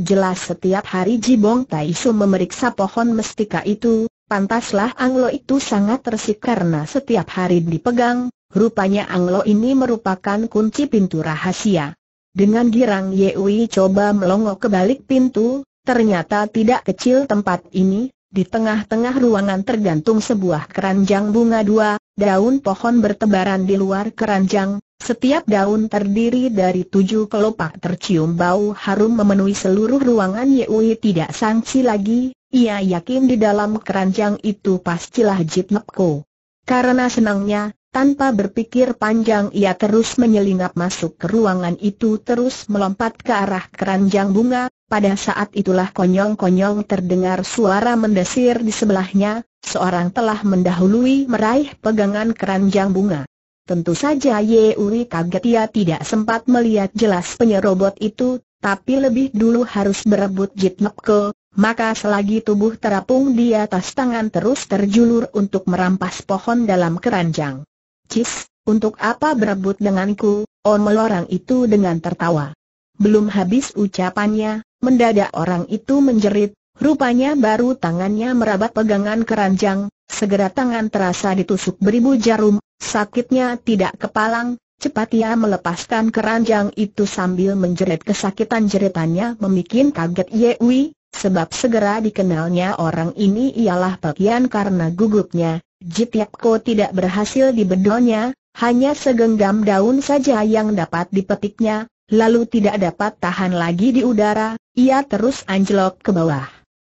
Jelas setiap hari Jibong Taisu memeriksa pohon mestika itu, pantaslah Anglo itu sangat tersik karena setiap hari dipegang, rupanya Anglo ini merupakan kunci pintu rahasia. Dengan girang Yewi coba melongo ke balik pintu, ternyata tidak kecil tempat ini, di tengah-tengah ruangan tergantung sebuah keranjang bunga dua, daun pohon bertebaran di luar keranjang, setiap daun terdiri dari tujuh kelopak tercium bau harum memenuhi seluruh ruangan Yui tidak sangsi lagi, ia yakin di dalam keranjang itu pastilah Jit Nepko. Karena senangnya, tanpa berpikir panjang ia terus menyelinap masuk ke ruangan itu terus melompat ke arah keranjang bunga, pada saat itulah konyong-konyong terdengar suara mendesir di sebelahnya, seorang telah mendahului meraih pegangan keranjang bunga. Tentu saja Yeuri kaget ia tidak sempat melihat jelas penyerobot itu, tapi lebih dulu harus berebut Jit ke, maka selagi tubuh terapung di atas tangan terus terjulur untuk merampas pohon dalam keranjang. Cis, untuk apa berebut denganku, omel oh, orang itu dengan tertawa. Belum habis ucapannya, mendadak orang itu menjerit, rupanya baru tangannya merabat pegangan keranjang, segera tangan terasa ditusuk beribu jarum, sakitnya tidak kepalang, cepat ia melepaskan keranjang itu sambil menjerit kesakitan jeritannya memikin kaget Yewi, sebab segera dikenalnya orang ini ialah bagian karena gugupnya, Jitiapko tidak berhasil di bedonya, hanya segenggam daun saja yang dapat dipetiknya, lalu tidak dapat tahan lagi di udara, ia terus anjlok ke bawah.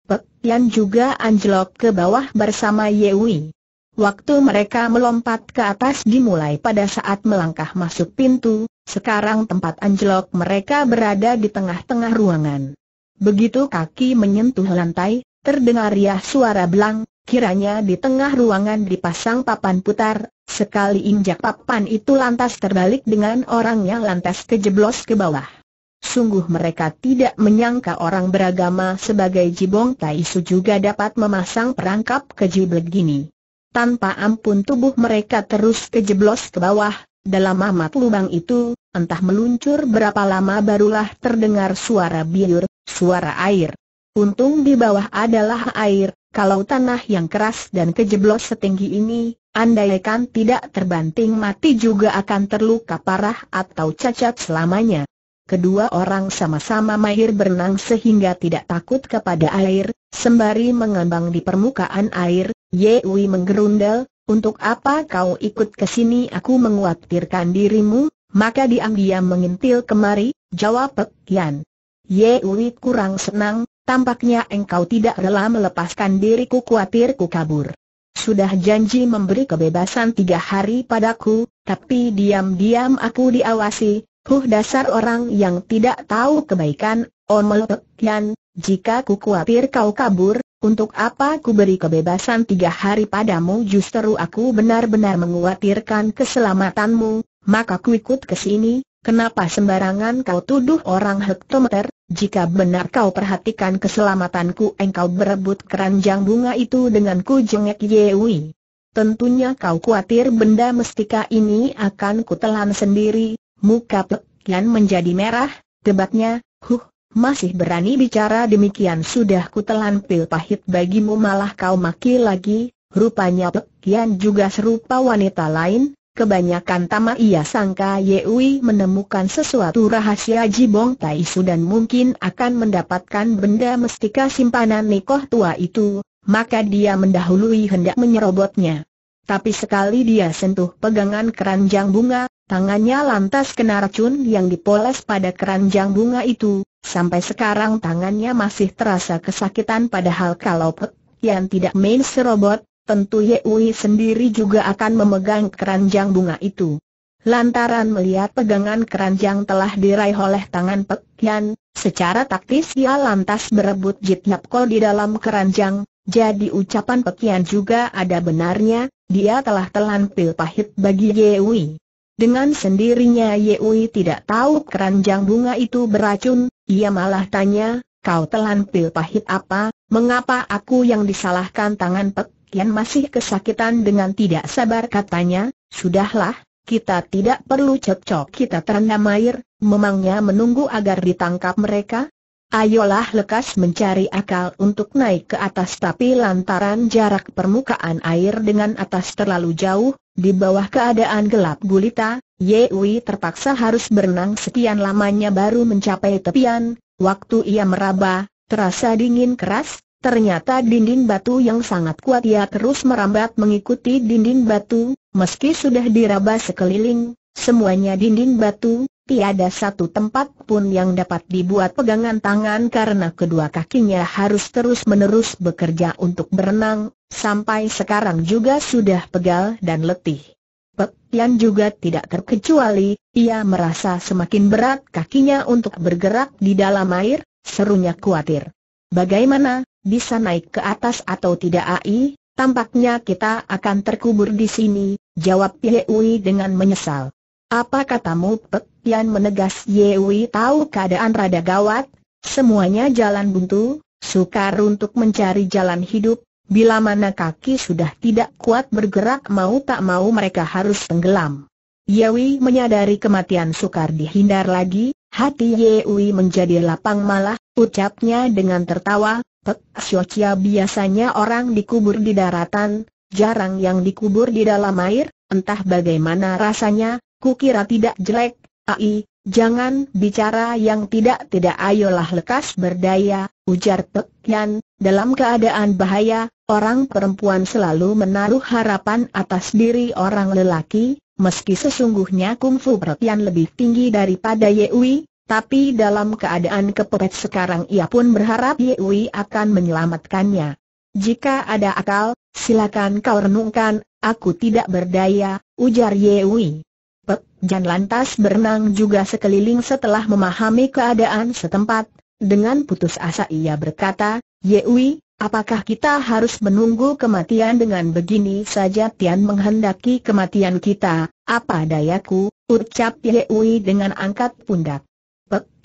Pek juga anjlok ke bawah bersama Yewi. Waktu mereka melompat ke atas dimulai pada saat melangkah masuk pintu, sekarang tempat anjlok mereka berada di tengah-tengah ruangan. Begitu kaki menyentuh lantai, terdengar riah suara belang, Kiranya di tengah ruangan dipasang papan putar, sekali injak papan itu lantas terbalik dengan orangnya lantas kejeblos ke bawah. Sungguh mereka tidak menyangka orang beragama sebagai Jibong Taisu juga dapat memasang perangkap keji begini. Tanpa ampun tubuh mereka terus kejeblos ke bawah, dalam amat lubang itu, entah meluncur berapa lama barulah terdengar suara biur, suara air. Untung di bawah adalah air, kalau tanah yang keras dan kejeblos setinggi ini, andaikan tidak terbanting mati juga akan terluka parah atau cacat selamanya. Kedua orang sama-sama mahir berenang sehingga tidak takut kepada air, sembari mengembang di permukaan air, Yewi menggerundel, untuk apa kau ikut ke sini aku menguatirkan dirimu? Maka diam-diam mengintil kemari, jawab Pek Yan. Yewi kurang senang, Tampaknya engkau tidak rela melepaskan diriku kuatir ku kabur. Sudah janji memberi kebebasan tiga hari padaku, tapi diam-diam aku diawasi, Huh dasar orang yang tidak tahu kebaikan, Omel oh, jika ku khawatir kau kabur, untuk apa ku beri kebebasan tiga hari padamu justru aku benar-benar menguatirkan keselamatanmu, maka ku ikut ke sini, kenapa sembarangan kau tuduh orang hektometer, jika benar kau perhatikan keselamatanku engkau berebut keranjang bunga itu denganku jengek Yewi. Tentunya kau khawatir benda mestika ini akan kutelan sendiri, muka pekian menjadi merah, debatnya, huh, masih berani bicara demikian sudah kutelan pil pahit bagimu malah kau maki lagi, rupanya pekian juga serupa wanita lain, Kebanyakan tama ia sangka Yewi menemukan sesuatu rahasia Jibong Su dan mungkin akan mendapatkan benda mestika simpanan Nikoh tua itu, maka dia mendahului hendak menyerobotnya. Tapi sekali dia sentuh pegangan keranjang bunga, tangannya lantas kena racun yang dipoles pada keranjang bunga itu, sampai sekarang tangannya masih terasa kesakitan padahal kalau yang tidak main serobot, tentu Yewi sendiri juga akan memegang keranjang bunga itu. Lantaran melihat pegangan keranjang telah diraih oleh tangan Pek Yan, secara taktis ia lantas berebut Jit Yap Kol di dalam keranjang, jadi ucapan Pek Yan juga ada benarnya, dia telah telan pil pahit bagi Yewi. Dengan sendirinya Yewi tidak tahu keranjang bunga itu beracun, ia malah tanya, kau telan pil pahit apa, mengapa aku yang disalahkan tangan Pek Kian masih kesakitan dengan tidak sabar katanya, sudahlah, kita tidak perlu cocok kita terendam air, memangnya menunggu agar ditangkap mereka? Ayolah lekas mencari akal untuk naik ke atas tapi lantaran jarak permukaan air dengan atas terlalu jauh, di bawah keadaan gelap gulita, Yewi terpaksa harus berenang sekian lamanya baru mencapai tepian, waktu ia meraba, terasa dingin keras, Ternyata dinding batu yang sangat kuat ia terus merambat mengikuti dinding batu, meski sudah diraba sekeliling, semuanya dinding batu, tiada satu tempat pun yang dapat dibuat pegangan tangan karena kedua kakinya harus terus-menerus bekerja untuk berenang, sampai sekarang juga sudah pegal dan letih. Pek juga tidak terkecuali, ia merasa semakin berat kakinya untuk bergerak di dalam air, serunya khawatir. Bagaimana, bisa naik ke atas atau tidak Ai? Tampaknya kita akan terkubur di sini, jawab Yewi dengan menyesal. Apa katamu Pek Yan menegas Yewi tahu keadaan rada gawat, semuanya jalan buntu, sukar untuk mencari jalan hidup, bila mana kaki sudah tidak kuat bergerak mau tak mau mereka harus tenggelam. Yewi menyadari kematian sukar dihindar lagi, hati Yewi menjadi lapang malah, Ucapnya dengan tertawa, Pek Siocia biasanya orang dikubur di daratan, jarang yang dikubur di dalam air, entah bagaimana rasanya, kukira tidak jelek, ai, jangan bicara yang tidak-tidak ayolah lekas berdaya, ujar Pek Yan, dalam keadaan bahaya, orang perempuan selalu menaruh harapan atas diri orang lelaki, meski sesungguhnya kungfu Pek Yan lebih tinggi daripada Yewi, tapi dalam keadaan kepepet sekarang ia pun berharap Yewi akan menyelamatkannya. Jika ada akal, silakan kau renungkan, aku tidak berdaya, ujar Yewi. Pek, Jan lantas berenang juga sekeliling setelah memahami keadaan setempat. Dengan putus asa ia berkata, Yewi, apakah kita harus menunggu kematian dengan begini saja Tian menghendaki kematian kita, apa dayaku, ucap Yewi dengan angkat pundak.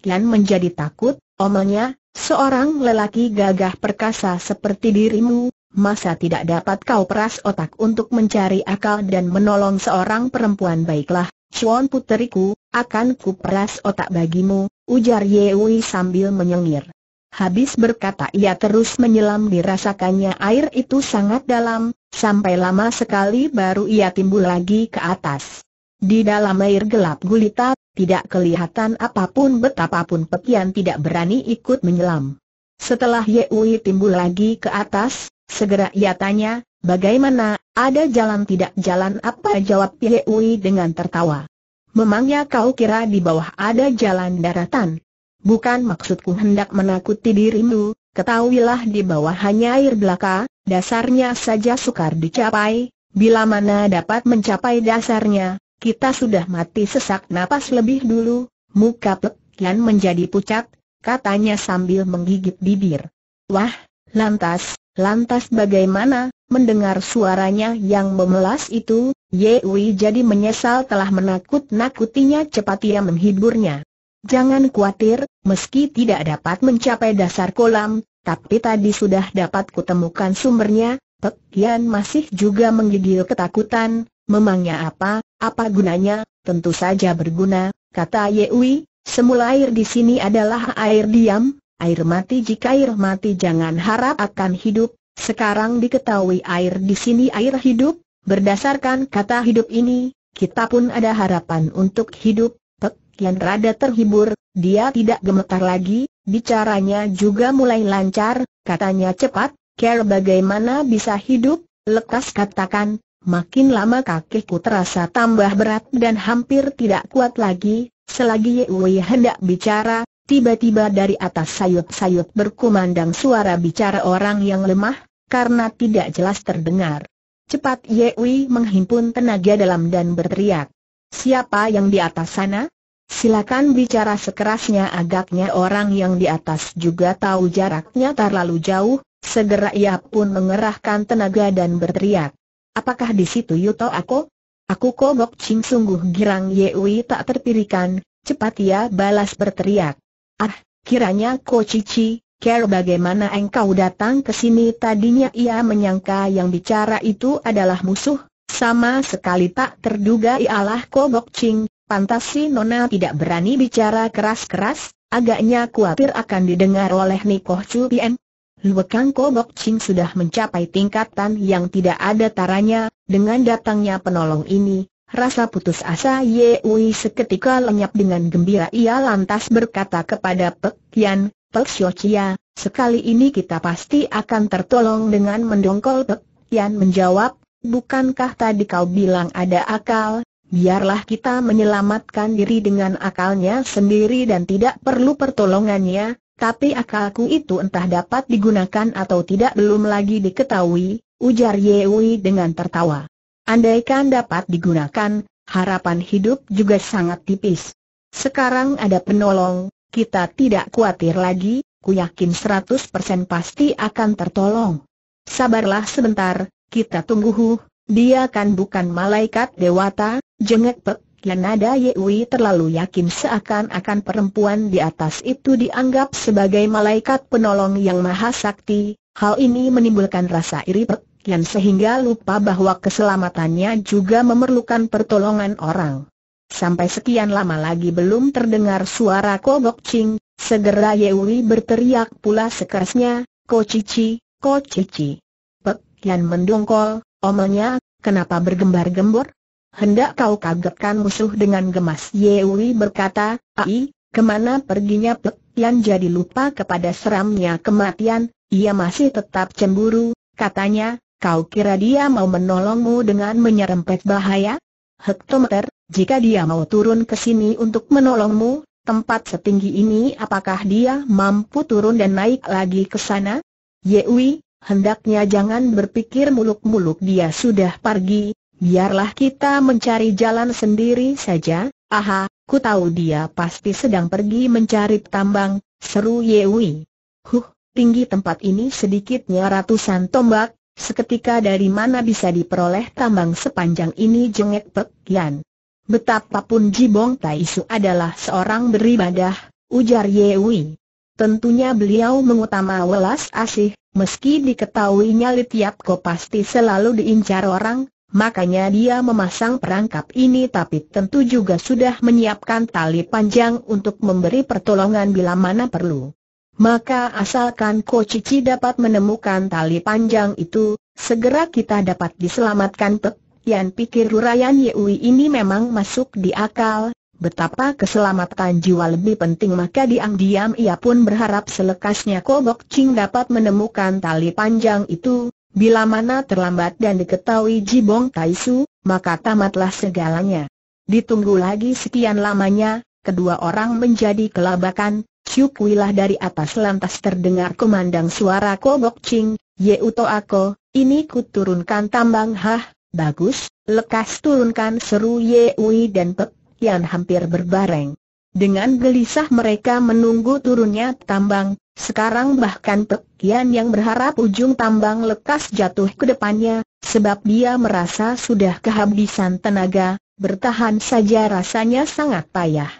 Kian menjadi takut, omelnya, seorang lelaki gagah perkasa seperti dirimu, masa tidak dapat kau peras otak untuk mencari akal dan menolong seorang perempuan baiklah, Chuan puteriku, akan kuperas otak bagimu, ujar Yewi sambil menyengir. Habis berkata ia terus menyelam dirasakannya air itu sangat dalam, sampai lama sekali baru ia timbul lagi ke atas. Di dalam air gelap gulita, tidak kelihatan apapun betapapun Pekian tidak berani ikut menyelam. Setelah Ye Yeui timbul lagi ke atas, segera ia tanya, bagaimana, ada jalan tidak jalan apa jawab Ye Yeui dengan tertawa. Memangnya kau kira di bawah ada jalan daratan? Bukan maksudku hendak menakuti dirimu, ketahuilah di bawah hanya air belaka, dasarnya saja sukar dicapai, bila mana dapat mencapai dasarnya, kita sudah mati sesak napas lebih dulu, muka Pek dan menjadi pucat, katanya sambil menggigit bibir. Wah, lantas, lantas bagaimana, mendengar suaranya yang memelas itu, Yewi jadi menyesal telah menakut-nakutinya cepat ia menghiburnya. Jangan khawatir, meski tidak dapat mencapai dasar kolam, tapi tadi sudah dapat kutemukan sumbernya, Pek Yan masih juga menggigil ketakutan, memangnya apa, apa gunanya? Tentu saja berguna, kata Yewi, semula air di sini adalah air diam, air mati jika air mati jangan harap akan hidup, sekarang diketahui air di sini air hidup, berdasarkan kata hidup ini, kita pun ada harapan untuk hidup, Pek yang rada terhibur, dia tidak gemetar lagi, bicaranya juga mulai lancar, katanya cepat, care bagaimana bisa hidup, lekas katakan, Makin lama kakiku terasa tambah berat dan hampir tidak kuat lagi, selagi Ye Wei hendak bicara, tiba-tiba dari atas sayut-sayut berkumandang suara bicara orang yang lemah, karena tidak jelas terdengar. Cepat Ye Wei menghimpun tenaga dalam dan berteriak. Siapa yang di atas sana? Silakan bicara sekerasnya agaknya orang yang di atas juga tahu jaraknya terlalu jauh, segera ia pun mengerahkan tenaga dan berteriak. Apakah di situ Yuto aku? Aku kobok cing sungguh girang Yewi tak terpirikan, cepat ia balas berteriak. Ah, kiranya Ko Cici, Care bagaimana engkau datang ke sini tadinya ia menyangka yang bicara itu adalah musuh, sama sekali tak terduga ialah Kobok Ching, pantas si Nona tidak berani bicara keras-keras, agaknya kuatir akan didengar oleh Niko Chu Pien, Luekang Kobok Ching sudah mencapai tingkatan yang tidak ada taranya, dengan datangnya penolong ini, Rasa putus asa Ye Wei seketika lenyap dengan gembira ia lantas berkata kepada Pek Yan, Pek Syo Chia, sekali ini kita pasti akan tertolong dengan mendongkol Pek Yan menjawab, bukankah tadi kau bilang ada akal, biarlah kita menyelamatkan diri dengan akalnya sendiri dan tidak perlu pertolongannya, tapi akalku itu entah dapat digunakan atau tidak belum lagi diketahui, ujar Yewi dengan tertawa. Andaikan dapat digunakan, harapan hidup juga sangat tipis. Sekarang ada penolong, kita tidak khawatir lagi, ku yakin 100% pasti akan tertolong. Sabarlah sebentar, kita tunggu huh, dia kan bukan malaikat dewata, jengek pek, Yanada Yewi terlalu yakin seakan-akan perempuan di atas itu dianggap sebagai malaikat penolong yang maha sakti, hal ini menimbulkan rasa iri dan sehingga lupa bahwa keselamatannya juga memerlukan pertolongan orang. Sampai sekian lama lagi belum terdengar suara kobok Ching, segera Yewi berteriak pula sekerasnya, Ko Cici, Ko Cici. Pek Yan mendongkol, omelnya, kenapa bergembar-gembor? hendak kau kagetkan musuh dengan gemas Yewi berkata, Ai, kemana perginya Pek yang jadi lupa kepada seramnya kematian, ia masih tetap cemburu, katanya, kau kira dia mau menolongmu dengan menyerempet bahaya? Hektometer, jika dia mau turun ke sini untuk menolongmu, tempat setinggi ini apakah dia mampu turun dan naik lagi ke sana? Yewi, hendaknya jangan berpikir muluk-muluk dia sudah pergi, biarlah kita mencari jalan sendiri saja, aha, ku tahu dia pasti sedang pergi mencari tambang, seru Yewi. Huh, tinggi tempat ini sedikitnya ratusan tombak, seketika dari mana bisa diperoleh tambang sepanjang ini jengek Pek Yan. Betapapun Jibong Taisu adalah seorang beribadah, ujar Yewi. Tentunya beliau mengutama welas asih, meski diketahuinya nyali tiap ko pasti selalu diincar orang, Makanya dia memasang perangkap ini tapi tentu juga sudah menyiapkan tali panjang untuk memberi pertolongan bila mana perlu. Maka asalkan Ko Cici dapat menemukan tali panjang itu, segera kita dapat diselamatkan Pek. yang pikir Rurayan Yewi ini memang masuk di akal, betapa keselamatan jiwa lebih penting maka diam-diam ia pun berharap selekasnya Bok Ching dapat menemukan tali panjang itu, Bila mana terlambat dan diketahui Jibong Taisu, maka tamatlah segalanya. Ditunggu lagi sekian lamanya, kedua orang menjadi kelabakan, Syukwilah dari atas lantas terdengar kemandang suara Kobok Ching, Uto Ako, ini ku turunkan tambang hah, bagus, lekas turunkan seru Yeui dan Pek yang hampir berbareng. Dengan gelisah mereka menunggu turunnya tambang, sekarang bahkan Pek Kian yang berharap ujung tambang lekas jatuh ke depannya, sebab dia merasa sudah kehabisan tenaga, bertahan saja rasanya sangat payah.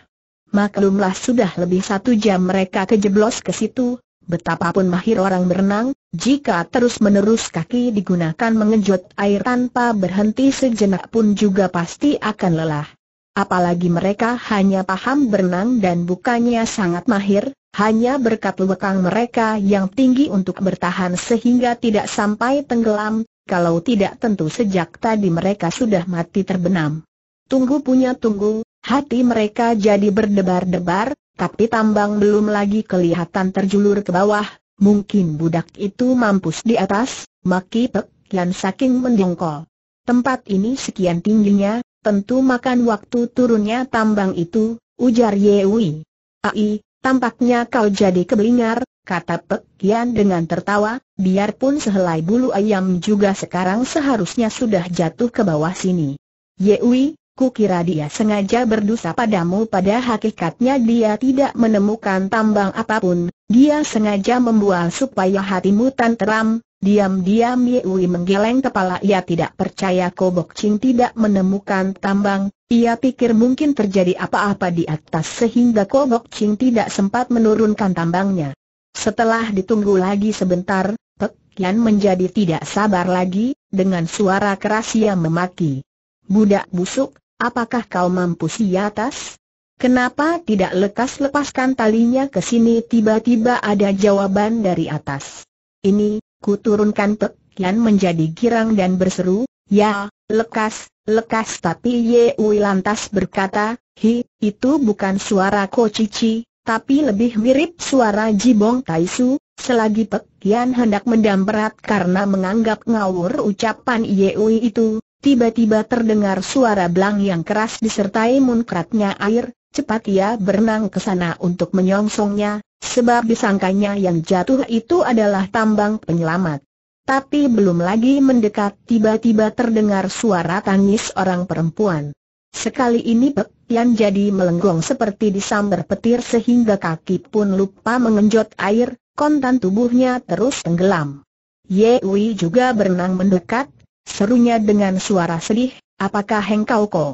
Maklumlah sudah lebih satu jam mereka kejeblos ke situ, betapapun mahir orang berenang, jika terus-menerus kaki digunakan mengejut air tanpa berhenti sejenak pun juga pasti akan lelah. Apalagi mereka hanya paham berenang dan bukannya sangat mahir, hanya berkat lekang mereka yang tinggi untuk bertahan sehingga tidak sampai tenggelam, kalau tidak tentu sejak tadi mereka sudah mati terbenam. Tunggu punya tunggu, hati mereka jadi berdebar-debar, tapi tambang belum lagi kelihatan terjulur ke bawah, mungkin budak itu mampus di atas, maki Pek dan saking mendongkol. Tempat ini sekian tingginya, tentu makan waktu turunnya tambang itu, ujar Yewi. Ai, Tampaknya kau jadi kebelingar, kata Pek Kian dengan tertawa, biarpun sehelai bulu ayam juga sekarang seharusnya sudah jatuh ke bawah sini. Yewi, kira dia sengaja berdosa padamu pada hakikatnya dia tidak menemukan tambang apapun, dia sengaja membual supaya hatimu tanteram, diam-diam Yewi menggeleng kepala ia tidak percaya Kobok Ching tidak menemukan tambang, ia pikir mungkin terjadi apa-apa di atas sehingga Kobok Ching tidak sempat menurunkan tambangnya. Setelah ditunggu lagi sebentar, Pek Yan menjadi tidak sabar lagi, dengan suara keras ia memaki. Budak busuk, apakah kau mampu si atas? Kenapa tidak lekas lepaskan talinya ke sini tiba-tiba ada jawaban dari atas. Ini, ku turunkan Pek Yan menjadi girang dan berseru, ya, Lekas, lekas tapi Yewi lantas berkata, Hi, itu bukan suara Ko Cici, tapi lebih mirip suara Jibong Taisu, selagi Pek Kian hendak mendamperat karena menganggap ngawur ucapan Yewi itu, tiba-tiba terdengar suara belang yang keras disertai munkratnya air, cepat ia berenang ke sana untuk menyongsongnya, sebab disangkanya yang jatuh itu adalah tambang penyelamat. Tapi belum lagi mendekat tiba-tiba terdengar suara tangis orang perempuan. Sekali ini Pek Tian jadi melenggong seperti disambar petir sehingga kaki pun lupa mengenjot air, kontan tubuhnya terus tenggelam. Ye Wei juga berenang mendekat, serunya dengan suara sedih, apakah hengkau ko?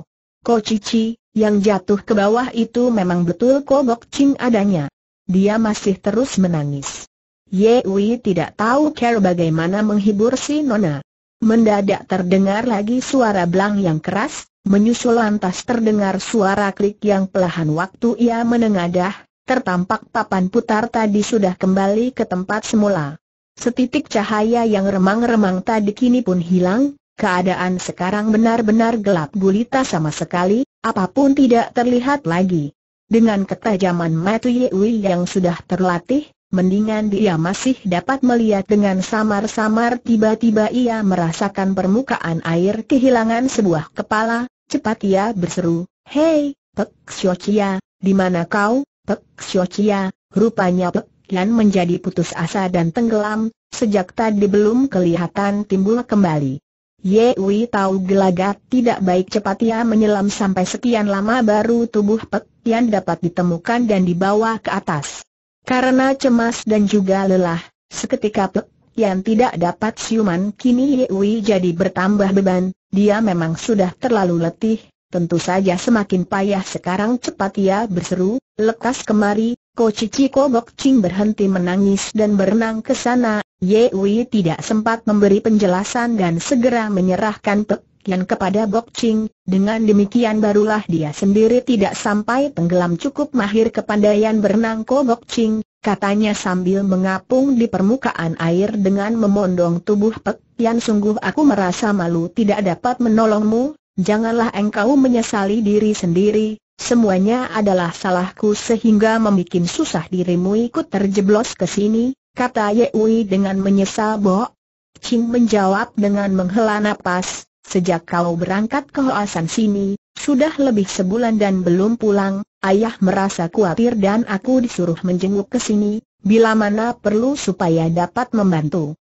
Ko Cici, yang jatuh ke bawah itu memang betul Ko Bok Ching adanya. Dia masih terus menangis. Yewi tidak tahu cara bagaimana menghibur si Nona. Mendadak terdengar lagi suara belang yang keras, menyusul lantas terdengar suara klik yang pelahan waktu ia menengadah, tertampak papan putar tadi sudah kembali ke tempat semula. Setitik cahaya yang remang-remang tadi kini pun hilang, keadaan sekarang benar-benar gelap gulita sama sekali, apapun tidak terlihat lagi. Dengan ketajaman Matthew Yewi yang sudah terlatih, Mendingan dia masih dapat melihat dengan samar-samar tiba-tiba ia merasakan permukaan air kehilangan sebuah kepala, cepat ia berseru, Hei, Pek Xiochia, di mana kau, Pek Xiochia, rupanya Pek Yan menjadi putus asa dan tenggelam, sejak tadi belum kelihatan timbul kembali. Yewi tahu gelagat tidak baik cepat ia menyelam sampai sekian lama baru tubuh Pek Yan dapat ditemukan dan dibawa ke atas. Karena cemas dan juga lelah, seketika Pek yang tidak dapat siuman kini Yewi jadi bertambah beban, dia memang sudah terlalu letih, tentu saja semakin payah sekarang cepat ia berseru, lekas kemari, Ko Cici Ko Bok Ching berhenti menangis dan berenang ke sana, Yewi tidak sempat memberi penjelasan dan segera menyerahkan Pek Yan kepada Bok Ching, dengan demikian barulah dia sendiri tidak sampai tenggelam cukup mahir kepandaian berenang Ko Bok Ching, katanya sambil mengapung di permukaan air dengan memondong tubuh Pek Yan sungguh aku merasa malu tidak dapat menolongmu, janganlah engkau menyesali diri sendiri, semuanya adalah salahku sehingga membuat susah dirimu ikut terjeblos ke sini, kata Wei dengan menyesal Bok. Ching menjawab dengan menghela napas, Sejak kau berangkat ke Hoasan sini, sudah lebih sebulan dan belum pulang, ayah merasa khawatir dan aku disuruh menjenguk ke sini, bila mana perlu supaya dapat membantu.